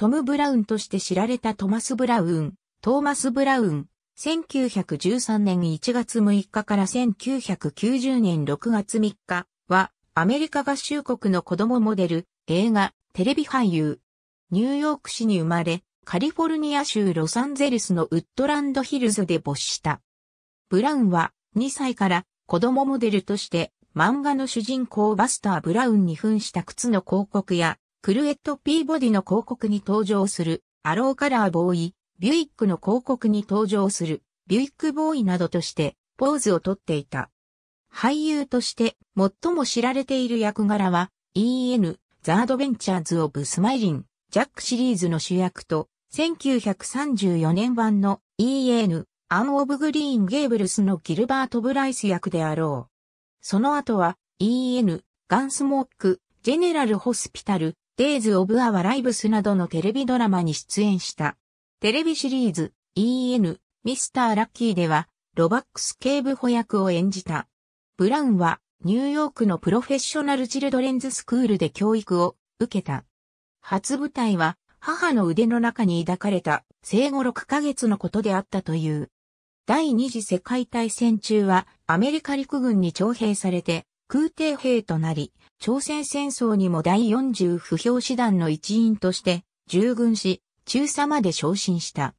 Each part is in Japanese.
トム・ブラウンとして知られたトマス・ブラウン、トーマス・ブラウン、1913年1月6日から1990年6月3日は、アメリカ合衆国の子供モデル、映画、テレビ俳優。ニューヨーク市に生まれ、カリフォルニア州ロサンゼルスのウッドランドヒルズで没した。ブラウンは2歳から子供モデルとして漫画の主人公バスター・ブラウンに扮した靴の広告やクルエット・ピーボディの広告に登場する、アローカラーボーイ、ビュイックの広告に登場する、ビュイックボーイなどとして、ポーズをとっていた。俳優として、最も知られている役柄は、EN、ザアドベンチャーズ・オブ・スマイリン、ジャックシリーズの主役と、1934年版の EN、アン・オブ・グリーン・ゲーブルスのギルバート・ブライス役であろう。その後は、EN、ガンスモック、ジェネラル・ホスピタル、Days of Our Lives などのテレビドラマに出演した。テレビシリーズ EN ミスターラッキーではロバックス警部補役を演じた。ブラウンはニューヨークのプロフェッショナルチルドレンズスクールで教育を受けた。初舞台は母の腕の中に抱かれた生後6ヶ月のことであったという。第二次世界大戦中はアメリカ陸軍に徴兵されて空挺兵となり、朝鮮戦争にも第40不評師団の一員として、従軍し、中佐まで昇進した。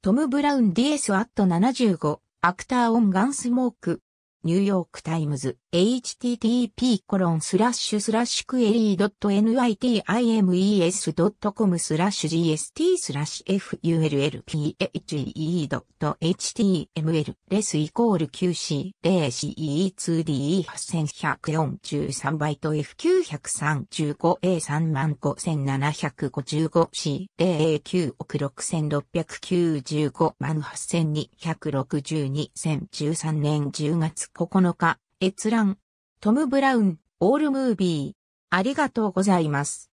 トム・ブラウン DS アット75、アクター・オン・ガンスモーク。ニューヨーク・タイムズ。http://query.nitimes.com gst fulphe.html レ QC0CE2D8143 バイト f 9 3 5 a 3 5 7 5 5 c 0 9 6 9 5 8 2 6 2013年10月9日閲覧。トム・ブラウン、オールムービー。ありがとうございます。